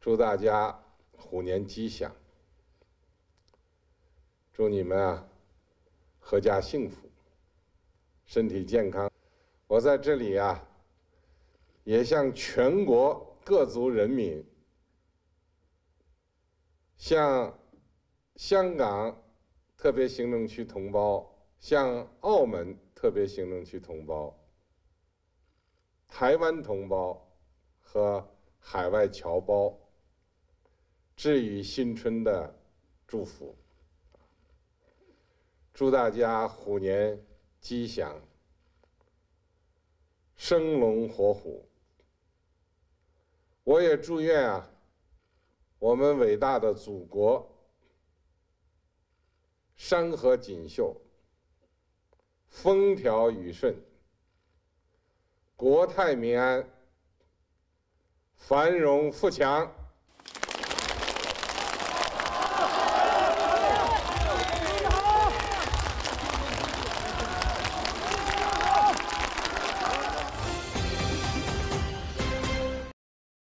祝大家虎年吉祥！祝你们啊，阖家幸福，身体健康！我在这里啊，也向全国各族人民，向香港特别行政区同胞、向澳门特别行政区同胞、台湾同胞和海外侨胞。致以新春的祝福，祝大家虎年吉祥，生龙活虎。我也祝愿啊，我们伟大的祖国山河锦绣，风调雨顺，国泰民安，繁荣富强。